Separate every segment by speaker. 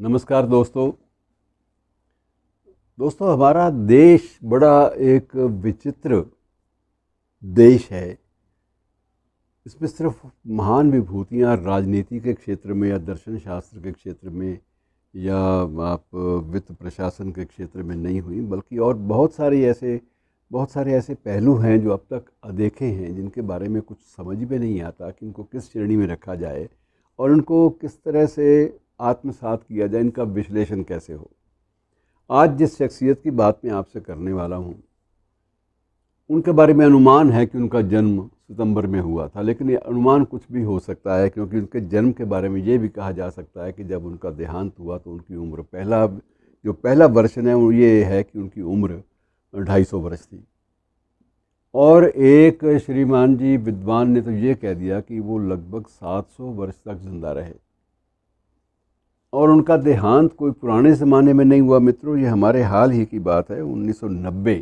Speaker 1: नमस्कार दोस्तों दोस्तों हमारा देश बड़ा एक विचित्र देश है इसमें सिर्फ महान विभूतियाँ राजनीति के क्षेत्र में या दर्शन शास्त्र के क्षेत्र में या आप वित्त प्रशासन के क्षेत्र में नहीं हुई बल्कि और बहुत सारे ऐसे बहुत सारे ऐसे पहलू हैं जो अब तक अदेखे हैं जिनके बारे में कुछ समझ में नहीं आता कि इनको किस श्रेणी में रखा जाए और उनको किस तरह से आत्मसात किया जाए इनका विश्लेषण कैसे हो आज जिस शख्सियत की बात मैं आपसे करने वाला हूँ उनके बारे में अनुमान है कि उनका जन्म सितंबर में हुआ था लेकिन ये अनुमान कुछ भी हो सकता है क्योंकि उनके जन्म के बारे में ये भी कहा जा सकता है कि जब उनका देहांत हुआ तो उनकी उम्र पहला जो पहला वर्षन है वो ये है कि उनकी उम्र ढाई सौ वर्ष थी और एक श्रीमान जी विद्वान ने तो ये कह दिया कि वो लगभग सात सौ वर्ष तक जिंदा रहे और उनका देहांत कोई पुराने ज़माने में नहीं हुआ मित्रों ये हमारे हाल ही की बात है 1990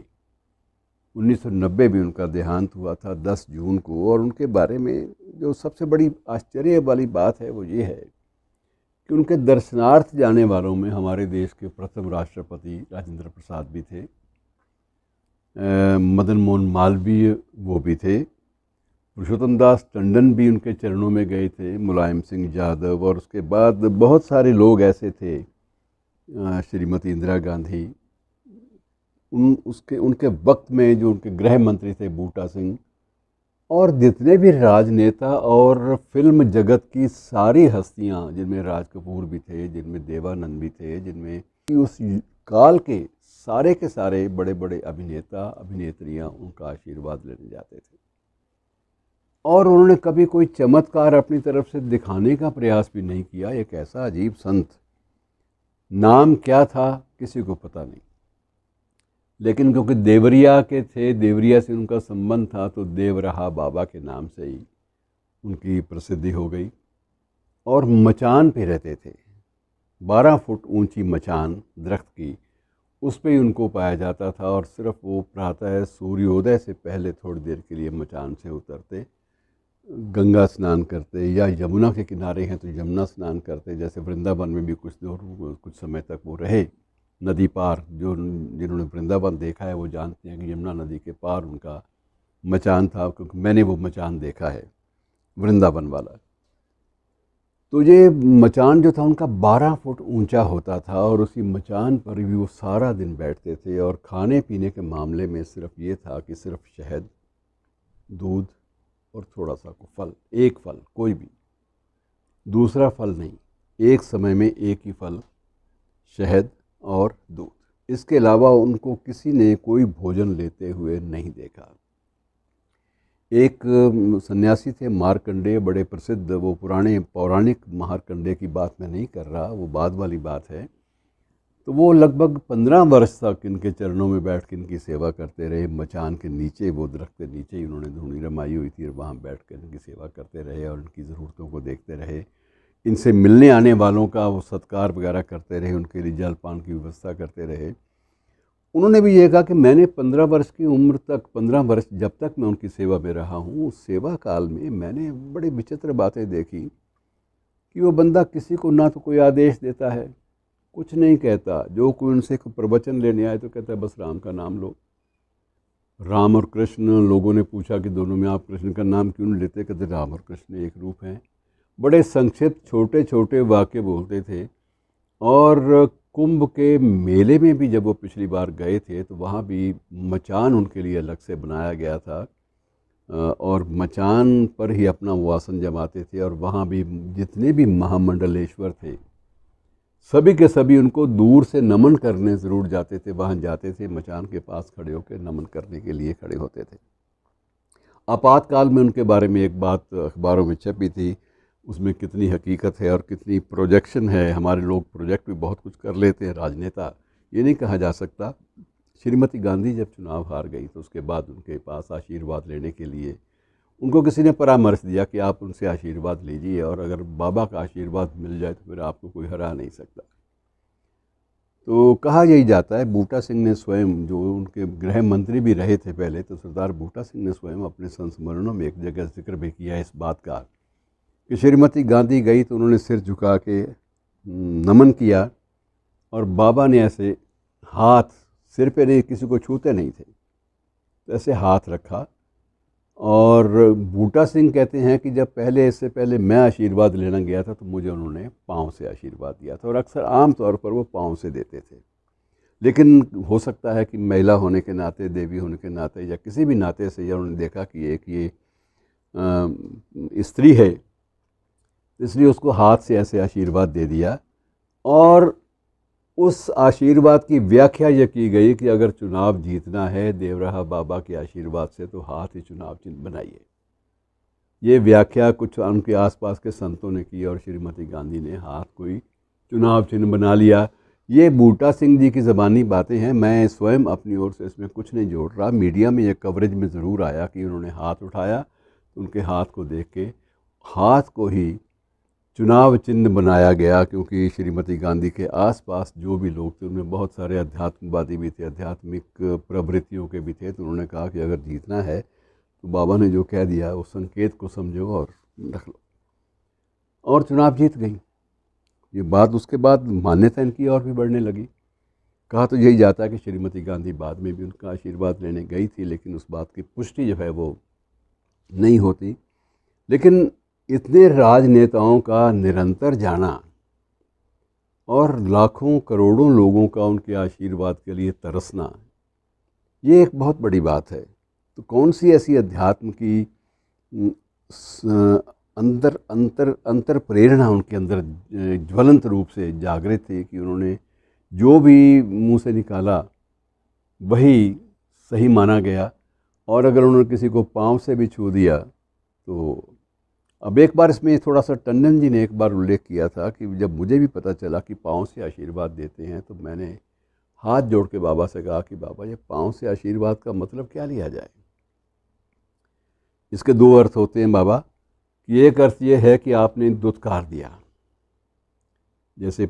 Speaker 1: 1990 में उनका देहांत हुआ था 10 जून को और उनके बारे में जो सबसे बड़ी आश्चर्य वाली बात है वो ये है कि उनके दर्शनार्थ जाने वालों में हमारे देश के प्रथम राष्ट्रपति राजेंद्र प्रसाद भी थे मदन मोहन मालवीय वो भी थे पुरुषोत्तम दास टंडन भी उनके चरणों में गए थे मुलायम सिंह यादव और उसके बाद बहुत सारे लोग ऐसे थे श्रीमती इंदिरा गांधी उन उसके उनके वक्त में जो उनके गृह मंत्री थे बूटा सिंह और जितने भी राजनेता और फिल्म जगत की सारी हस्तियां जिनमें राज कपूर भी थे जिनमें देवानंद भी थे जिनमें उस काल के सारे के सारे बड़े बड़े अभिनेता अभिनेत्रियां उनका आशीर्वाद लेने जाते थे और उन्होंने कभी कोई चमत्कार अपनी तरफ से दिखाने का प्रयास भी नहीं किया एक ऐसा अजीब संत नाम क्या था किसी को पता नहीं लेकिन क्योंकि देवरिया के थे देवरिया से उनका संबंध था तो देवरहा बाबा के नाम से ही उनकी प्रसिद्धि हो गई और मचान पे रहते थे बारह फुट ऊंची मचान दरख्त की उस पर ही उनको पाया जाता था और सिर्फ वो प्रातः सूर्योदय से पहले थोड़ी देर के लिए मचान से उतरते गंगा स्नान करते या यमुना के किनारे हैं तो यमुना स्नान करते जैसे वृंदावन में भी कुछ दूर कुछ समय तक वो रहे नदी पार जो जिन्होंने वृंदावन देखा है वो जानते हैं कि यमुना नदी के पार उनका मचान था क्योंकि मैंने वो मचान देखा है वृंदावन वाला तो ये मचान जो था उनका बारह फुट ऊंचा होता था और उसी मचान पर भी वो सारा दिन बैठते थे और खाने पीने के मामले में सिर्फ ये था कि सिर्फ शहद दूध और थोड़ा सा को फल एक फल कोई भी दूसरा फल नहीं एक समय में एक ही फल शहद और दूध इसके अलावा उनको किसी ने कोई भोजन लेते हुए नहीं देखा एक सन्यासी थे मारकंडे बड़े प्रसिद्ध वो पुराने पौराणिक मारकंडे की बात मैं नहीं कर रहा वो बाद वाली बात है तो वो लगभग पंद्रह वर्ष तक इनके चरणों में बैठ के इनकी सेवा करते रहे मचान के नीचे वो दरख्त के नीचे ही उन्होंने धूनी रमाई हुई थी और वहाँ बैठ कर इनकी सेवा करते रहे और इनकी ज़रूरतों को देखते रहे इनसे मिलने आने वालों का वो सत्कार वगैरह करते रहे उनके लिए जल पान की व्यवस्था करते रहे उन्होंने भी ये कहा कि मैंने पंद्रह वर्ष की उम्र तक पंद्रह वर्ष जब तक मैं उनकी सेवा में रहा हूँ उस सेवा काल में मैंने बड़ी विचित्र बातें देखी कि वो बंदा किसी को ना तो कोई आदेश देता है कुछ नहीं कहता जो कोई उनसे कोई प्रवचन लेने आए तो कहता है बस राम का नाम लो राम और कृष्ण लोगों ने पूछा कि दोनों में आप कृष्ण का नाम क्यों लेते कहते राम और कृष्ण एक रूप हैं बड़े संक्षिप्त छोटे छोटे वाक्य बोलते थे और कुंभ के मेले में भी जब वो पिछली बार गए थे तो वहाँ भी मचान उनके लिए अलग से बनाया गया था और मचान पर ही अपना वो आसन जमाते थे और वहाँ भी जितने भी महामंडलेश्वर थे सभी के सभी उनको दूर से नमन करने ज़रूर जाते थे वहाँ जाते थे मचान के पास खड़े होकर नमन करने के लिए खड़े होते थे आपातकाल में उनके बारे में एक बात अखबारों में छपी थी उसमें कितनी हकीकत है और कितनी प्रोजेक्शन है हमारे लोग प्रोजेक्ट भी बहुत कुछ कर लेते हैं राजनेता ये नहीं कहा जा सकता श्रीमती गांधी जब चुनाव हार गई तो उसके बाद उनके पास आशीर्वाद लेने के लिए उनको किसी ने परामर्श दिया कि आप उनसे आशीर्वाद लीजिए और अगर बाबा का आशीर्वाद मिल जाए तो फिर आपको कोई हरा नहीं सकता तो कहा यही जाता है बूटा सिंह ने स्वयं जो उनके गृह मंत्री भी रहे थे पहले तो सरदार बूटा सिंह ने स्वयं अपने संस्मरणों में एक जगह जिक्र भी किया इस बात का कि श्रीमती गांधी गई तो उन्होंने सिर झुका के हम्म, नमन किया और बाबा ने ऐसे हाथ सिर पे नहीं किसी को छूते नहीं थे तो ऐसे हाथ रखा और बूटा सिंह कहते हैं कि जब पहले इससे पहले मैं आशीर्वाद लेना गया था तो मुझे उन्होंने पाँव से आशीर्वाद दिया था और अक्सर आम तौर पर वो पाँव से देते थे लेकिन हो सकता है कि महिला होने के नाते देवी होने के नाते या किसी भी नाते से या उन्होंने देखा कि एक ये स्त्री है इसलिए उसको हाथ से ऐसे आशीर्वाद दे दिया और उस आशीर्वाद की व्याख्या यह की गई कि अगर चुनाव जीतना है देवराहा बाबा के आशीर्वाद से तो हाथ ही चुनाव चिन्ह बनाइए ये व्याख्या कुछ उनके आसपास के संतों ने की और श्रीमती गांधी ने हाथ को ही चुनाव चिन्ह बना लिया ये बूटा सिंह जी की ज़बानी बातें हैं मैं स्वयं अपनी ओर से इसमें कुछ नहीं जोड़ रहा मीडिया में ये कवरेज में ज़रूर आया कि उन्होंने हाथ उठाया उनके हाथ को देख के हाथ को ही चुनाव चिन्ह बनाया गया क्योंकि श्रीमती गांधी के आसपास जो भी लोग थे उनमें बहुत सारे अध्यात्मवादी भी थे आध्यात्मिक प्रवृत्तियों के भी थे तो उन्होंने कहा कि अगर जीतना है तो बाबा ने जो कह दिया उस संकेत को समझो और रख लो और चुनाव जीत गई ये बात उसके बाद मान्यता इनकी और भी बढ़ने लगी कहा तो यही जाता है कि श्रीमती गांधी बाद में भी उनका आशीर्वाद लेने गई थी लेकिन उस बात की पुष्टि जो है वो नहीं होती लेकिन इतने राजनेताओं का निरंतर जाना और लाखों करोड़ों लोगों का उनके आशीर्वाद के लिए तरसना ये एक बहुत बड़ी बात है तो कौन सी ऐसी अध्यात्म की अंदर अंतर अंतर प्रेरणा उनके अंदर ज्वलंत रूप से जागृत थी कि उन्होंने जो भी मुंह से निकाला वही सही माना गया और अगर उन्होंने किसी को पाँव से भी छू दिया तो अब एक बार इसमें थोड़ा सा टंडन जी ने एक बार उल्लेख किया था कि जब मुझे भी पता चला कि पाँव से आशीर्वाद देते हैं तो मैंने हाथ जोड़ के बाबा से कहा कि बाबा ये पाँव से आशीर्वाद का मतलब क्या लिया जाए इसके दो अर्थ होते हैं बाबा कि एक अर्थ ये है कि आपने दुत्कार दिया जैसे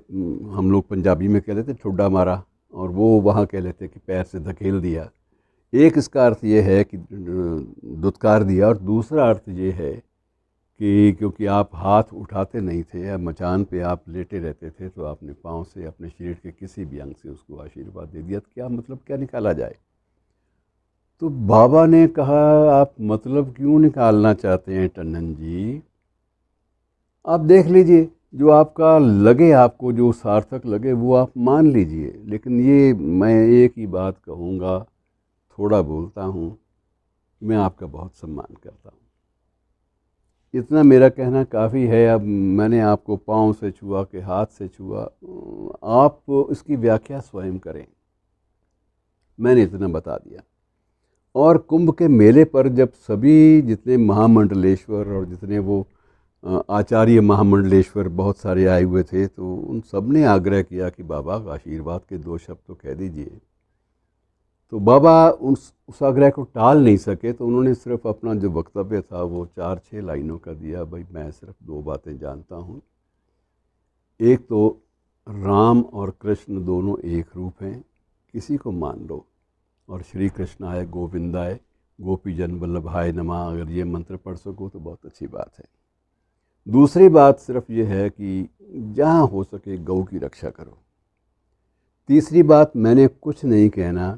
Speaker 1: हम लोग पंजाबी में कह लेते ठुड्डा मारा और वो वहाँ कह लेते कि पैर से धकेल दिया एक इसका अर्थ ये है कि दुत्कार दिया और दूसरा अर्थ ये है कि क्योंकि आप हाथ उठाते नहीं थे या मचान पे आप लेटे रहते थे तो आपने पाँव से अपने शरीर के किसी भी अंग से उसको आशीर्वाद दे दिया तो क्या मतलब क्या निकाला जाए तो बाबा ने कहा आप मतलब क्यों निकालना चाहते हैं टंडन जी आप देख लीजिए जो आपका लगे आपको जो सार्थक लगे वो आप मान लीजिए लेकिन ये मैं एक ही बात कहूँगा थोड़ा बोलता हूँ मैं आपका बहुत सम्मान करता हूँ इतना मेरा कहना काफ़ी है अब मैंने आपको पाँव से छुआ के हाथ से छुआ आप इसकी व्याख्या स्वयं करें मैंने इतना बता दिया और कुंभ के मेले पर जब सभी जितने महामंडलेश्वर और जितने वो आचार्य महामंडलेश्वर बहुत सारे आए हुए थे तो उन सब ने आग्रह किया कि बाबा आशीर्वाद के दो शब्द तो कह दीजिए तो बाबा उस उस आग्रह को टाल नहीं सके तो उन्होंने सिर्फ अपना जो वक्तव्य था वो चार छः लाइनों का दिया भाई मैं सिर्फ दो बातें जानता हूँ एक तो राम और कृष्ण दोनों एक रूप हैं किसी को मान लो और श्री कृष्ण आय गोविंद आय गोपी जन वल्लभ हाय नमा अगर ये मंत्र पढ़ सको तो बहुत अच्छी बात है दूसरी बात सिर्फ ये है कि जहाँ हो सके गऊ की रक्षा करो तीसरी बात मैंने कुछ नहीं कहना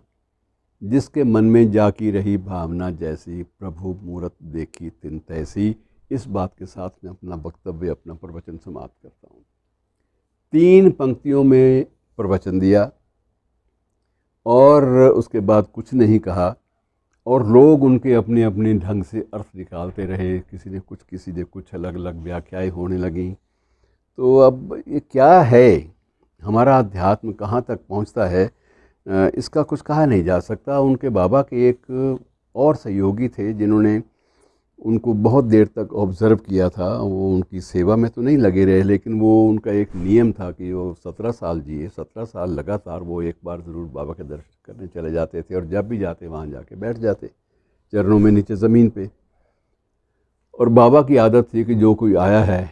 Speaker 1: जिसके मन में जाकी रही भावना जैसी प्रभु मूर्त देखी तिन तैसी इस बात के साथ मैं अपना वक्तव्य अपना प्रवचन समाप्त करता हूँ तीन पंक्तियों में प्रवचन दिया और उसके बाद कुछ नहीं कहा और लोग उनके अपने अपने ढंग से अर्थ निकालते रहे किसी ने कुछ किसी ने कुछ अलग अलग व्याख्याएँ होने लगीं तो अब ये क्या है हमारा अध्यात्म कहाँ तक पहुँचता है इसका कुछ कहा नहीं जा सकता उनके बाबा के एक और सहयोगी थे जिन्होंने उनको बहुत देर तक ऑब्ज़र्व किया था वो उनकी सेवा में तो नहीं लगे रहे लेकिन वो उनका एक नियम था कि वो सत्रह साल जिए सत्रह साल लगातार वो एक बार ज़रूर बाबा के दर्शन करने चले जाते थे और जब भी जाते वहाँ जाके बैठ जाते चरणों में नीचे ज़मीन पे और बाबा की आदत थी कि जो कोई आया है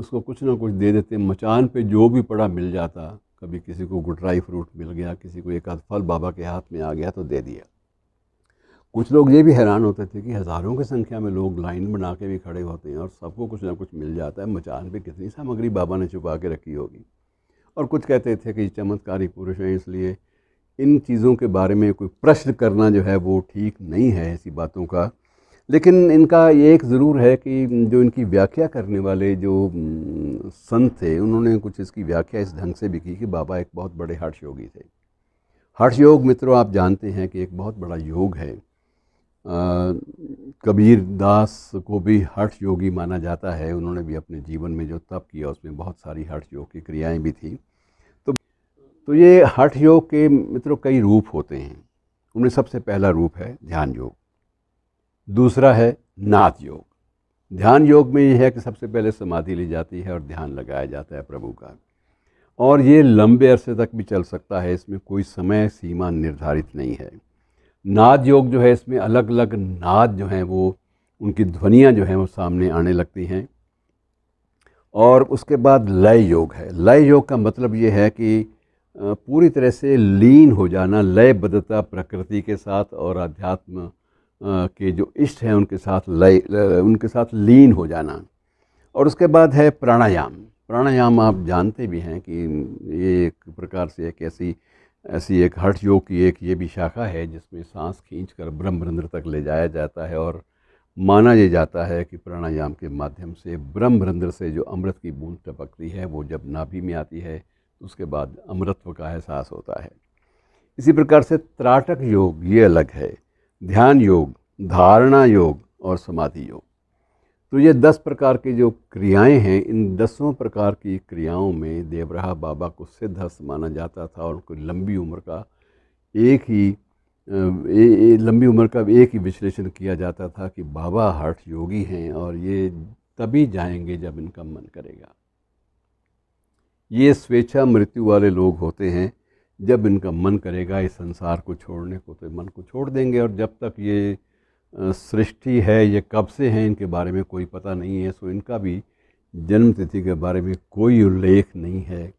Speaker 1: उसको कुछ ना कुछ दे देते मचान पे जो भी पड़ा मिल जाता कभी किसी को गुटराई फ्रूट मिल गया किसी को एक आध फल बाबा के हाथ में आ गया तो दे दिया कुछ लोग ये भी हैरान होते थे कि हज़ारों की संख्या में लोग लाइन बना के भी खड़े होते हैं और सबको कुछ ना कुछ मिल जाता है मचान पे कितनी सामग्री बाबा ने छुपा के रखी होगी और कुछ कहते थे कि चमत्कारी पुरुष हैं इसलिए इन चीज़ों के बारे में कोई प्रश्न करना जो है वो ठीक नहीं है ऐसी बातों का लेकिन इनका ये एक ज़रूर है कि जो इनकी व्याख्या करने वाले जो संत थे उन्होंने कुछ इसकी व्याख्या इस ढंग से भी की कि बाबा एक बहुत बड़े हर्ष योगी थे हर्ष योग मित्रों आप जानते हैं कि एक बहुत बड़ा योग है कबीर दास को भी हर्ष योगी माना जाता है उन्होंने भी अपने जीवन में जो तप किया उसमें बहुत सारी हर्ष योग की क्रियाएं भी थी तो तो ये हठ योग के मित्रों कई रूप होते हैं उनमें सबसे पहला रूप है ध्यान योग दूसरा है नाथ योग ध्यान योग में यह है कि सबसे पहले समाधि ली जाती है और ध्यान लगाया जाता है प्रभु का और ये लंबे अरसे तक भी चल सकता है इसमें कोई समय सीमा निर्धारित नहीं है नाद योग जो है इसमें अलग अलग नाद जो हैं वो उनकी ध्वनियाँ जो हैं वो सामने आने लगती हैं और उसके बाद लय योग है लय योग का मतलब ये है कि पूरी तरह से लीन हो जाना लयबद्धता प्रकृति के साथ और अध्यात्म के जो इष्ट हैं उनके साथ लय उनके साथ लीन हो जाना और उसके बाद है प्राणायाम प्राणायाम आप जानते भी हैं कि ये एक प्रकार से एक ऐसी ऐसी एक हठ योग की एक ये भी शाखा है जिसमें सांस खींच कर ब्रह्मरंध्र तक ले जाया जाता है और माना ये जाता है कि प्राणायाम के माध्यम से ब्रह्मरंध्र से जो अमृत की बूंद टपकती है वो जब नाभि में आती है तो उसके बाद अमृतत्व का एहसास होता है इसी प्रकार से त्राटक योग ये अलग है ध्यान योग धारणा योग और समाधि योग तो ये दस प्रकार की जो क्रियाएं हैं इन दसों प्रकार की क्रियाओं में देवराहा बाबा को सिद्धस्त माना जाता था और उनको लंबी उम्र का एक ही ए, ए, लंबी उम्र का एक ही विश्लेषण किया जाता था कि बाबा हठ योगी हैं और ये तभी जाएंगे जब इनका मन करेगा ये स्वेच्छा मृत्यु वाले लोग होते हैं जब इनका मन करेगा इस संसार को छोड़ने को तो मन को छोड़ देंगे और जब तक ये सृष्टि है ये कब से है इनके बारे में कोई पता नहीं है सो इनका भी जन्म तिथि के बारे में कोई उल्लेख नहीं है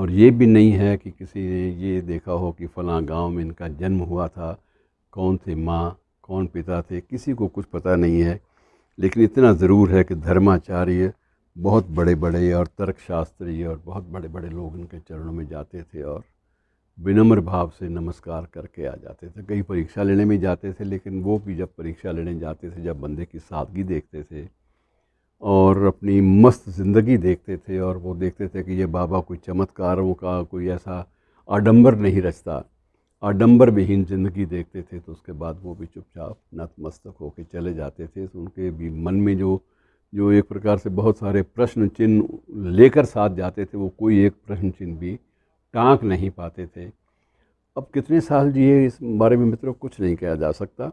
Speaker 1: और ये भी नहीं है कि किसी ने ये देखा हो कि फ़ला गांव में इनका जन्म हुआ था कौन थे माँ कौन पिता थे किसी को कुछ पता नहीं है लेकिन इतना ज़रूर है कि धर्माचार्य बहुत बड़े बड़े और तर्कशास्त्री और बहुत बड़े बड़े लोग इनके चरणों में जाते थे और विनम्र भाव से नमस्कार करके आ जाते थे कई परीक्षा लेने में जाते थे लेकिन वो भी जब परीक्षा लेने जाते थे जब बंदे की सादगी देखते थे और अपनी मस्त ज़िंदगी देखते थे और वो देखते थे कि ये बाबा कोई चमत्कारों का कोई ऐसा आडम्बर नहीं रचता आडम्बर विहीन ज़िंदगी देखते थे तो उसके बाद वो भी चुपचाप नतमस्तक होकर चले जाते थे तो उनके भी मन में जो जो एक प्रकार से बहुत सारे प्रश्न चिन्ह लेकर साथ जाते थे वो कोई एक प्रश्न चिन्ह भी टाँक नहीं पाते थे अब कितने साल जिए इस बारे में मित्रों कुछ नहीं कहा जा सकता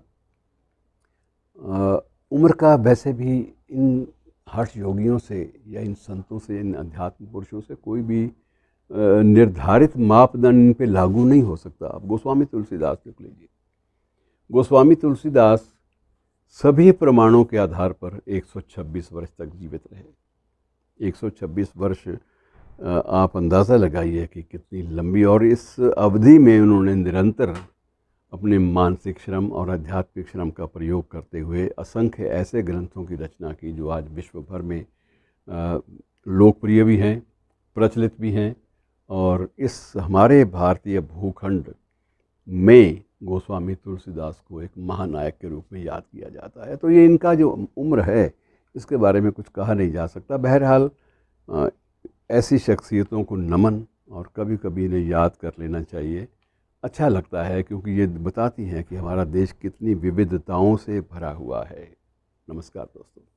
Speaker 1: उम्र का वैसे भी इन हर्ष योगियों से या इन संतों से इन अध्यात्म पुरुषों से कोई भी निर्धारित मापदंड इन पर लागू नहीं हो सकता आप गोस्वामी तुलसीदास देख लीजिए गोस्वामी तुलसीदास सभी प्रमाणों के आधार पर 126 वर्ष तक जीवित रहे 126 वर्ष आप अंदाज़ा लगाइए कि कितनी लंबी और इस अवधि में उन्होंने निरंतर अपने मानसिक श्रम और आध्यात्मिक श्रम का प्रयोग करते हुए असंख्य ऐसे ग्रंथों की रचना की जो आज विश्व भर में लोकप्रिय भी हैं प्रचलित भी हैं और इस हमारे भारतीय भूखंड में गोस्वामी तुलसीदास को एक महानायक के रूप में याद किया जाता है तो ये इनका जो उम्र है इसके बारे में कुछ कहा नहीं जा सकता बहरहाल ऐसी शख्सियतों को नमन और कभी कभी इन्हें याद कर लेना चाहिए अच्छा लगता है क्योंकि ये बताती हैं कि हमारा देश कितनी विविधताओं से भरा हुआ है नमस्कार दोस्तों